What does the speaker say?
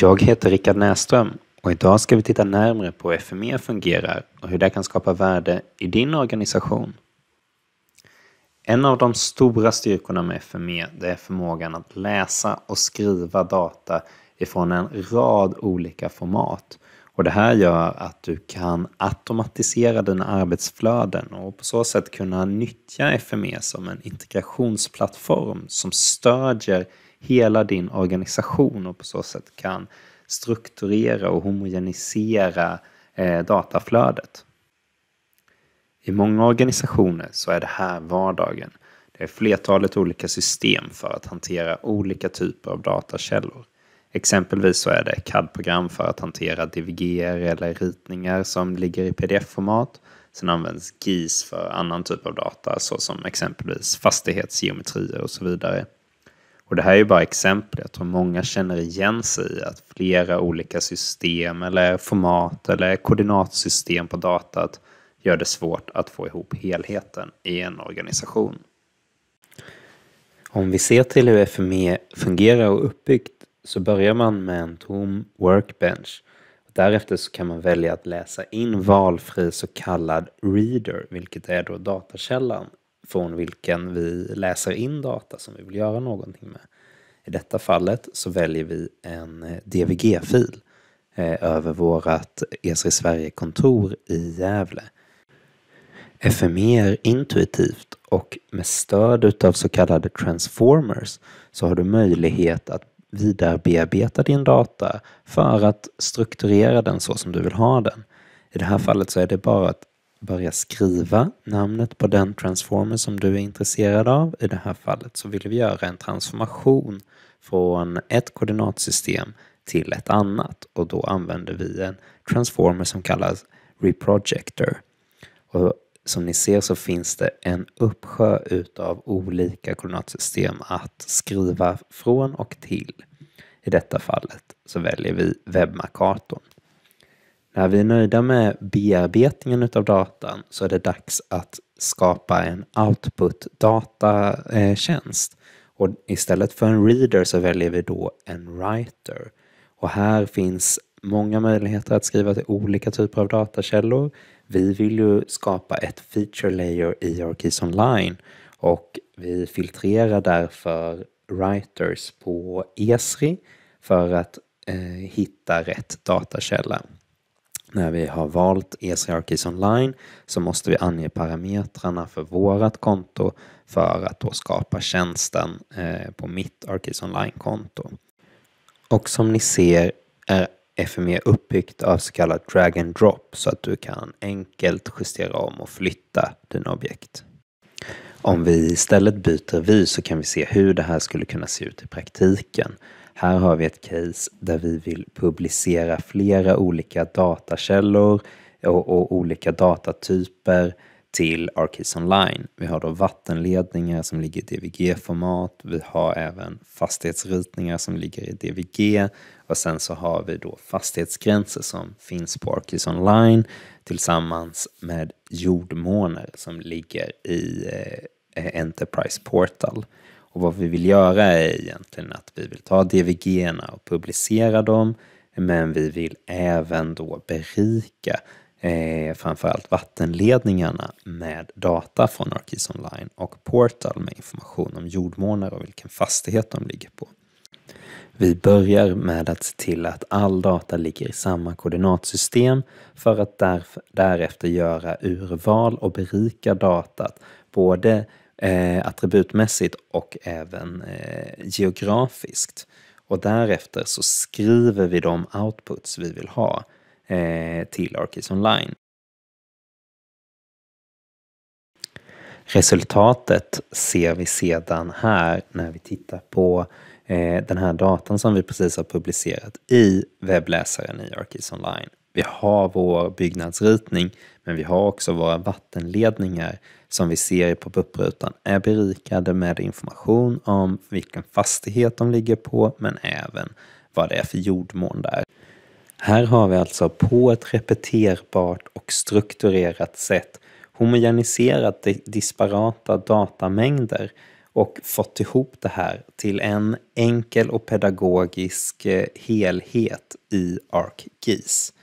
Jag heter Rickard Näström och idag ska vi titta närmre på hur FME fungerar och hur det kan skapa värde i din organisation. En av de stora styrkorna med FME det är förmågan att läsa och skriva data ifrån en rad olika format. Och det här gör att du kan automatisera dina arbetsflöden och på så sätt kunna nyttja FME som en integrationsplattform som stödjer hela din organisation och på så sätt kan strukturera och homogenisera eh, dataflödet. I många organisationer så är det här vardagen. Det är flertalet olika system för att hantera olika typer av datakällor. Exempelvis så är det CAD-program för att hantera DVG eller ritningar som ligger i pdf-format. Sen används GIS för annan typ av data såsom exempelvis fastighetsgeometrier och så vidare. Och det här är bara exempel. Jag tror många känner igen sig i att flera olika system eller format eller koordinatsystem på datat gör det svårt att få ihop helheten i en organisation. Om vi ser till hur FME fungerar och uppbyggt så börjar man med en tom workbench. Därefter så kan man välja att läsa in valfri så kallad reader, vilket är då datakällan från vilken vi läser in data som vi vill göra någonting med. I detta fallet så väljer vi en eh, DVG-fil eh, över vårt ESR Sverige-kontor i Gävle. FME intuitivt och med stöd av så kallade transformers så har du möjlighet att vidarebearbeta din data för att strukturera den så som du vill ha den. I det här fallet så är det bara att börja skriva namnet på den transformer som du är intresserad av. I det här fallet så vill vi göra en transformation från ett koordinatsystem till ett annat och då använder vi en transformer som kallas reprojector. Och som ni ser så finns det en uppsjö av olika koordinatsystem att skriva från och till. I detta fallet så väljer vi webbmarkatorn. När vi är nöjda med bearbetningen av datan så är det dags att skapa en output-datatjänst. Och istället för en reader så väljer vi då en writer. Och här finns många möjligheter att skriva till olika typer av datakällor. Vi vill ju skapa ett feature layer i our online och vi filtrerar därför writers på ESRI för att eh, hitta rätt datakälla när vi har valt ECR Keys Online så måste vi ange parametrarna för vårt konto för att då skapa tjänsten eh, på mitt Arkeys Online-konto. Och som ni ser är FME uppbyggt av så kallad drag and drop så att du kan enkelt justera om och flytta dina objekt. Om vi istället byter vy så kan vi se hur det här skulle kunna se ut i praktiken. Här har vi ett case där vi vill publicera flera olika datakällor och, och olika datatyper till Arkis Online. Vi har då vattenledningar som ligger i DVG-format, vi har även fastighetsritningar som ligger i DVG och sen så har vi då fastighetsgränser som finns på Arkis Online tillsammans med jordmåner som ligger i eh, Enterprise Portal. Och vad vi vill göra är egentligen att vi vill ta dvg och publicera dem men vi vill även då berika eh, framförallt vattenledningarna med data från Arkis Online och Portal med information om jordmånar och vilken fastighet de ligger på. Vi börjar med att se till att all data ligger i samma koordinatsystem för att därefter göra urval och berika datat både eh, attributmässigt och även eh, geografiskt. Och därefter så skriver vi de outputs vi vill ha eh, till Arcus Online. Resultatet ser vi sedan här när vi tittar på eh, den här datan som vi precis har publicerat i webbläsaren i Arcus Online. Vi har vår byggnadsritning, men vi har också våra vattenledningar som vi ser på BUP-rutan är berikade med information om vilken fastighet de ligger på, men även vad det är för jordmån där. Här har vi alltså på ett repeterbart och strukturerat sätt homogeniserat disparata datamängder och fått ihop det här till en enkel och pedagogisk eh, helhet i ArcGIS.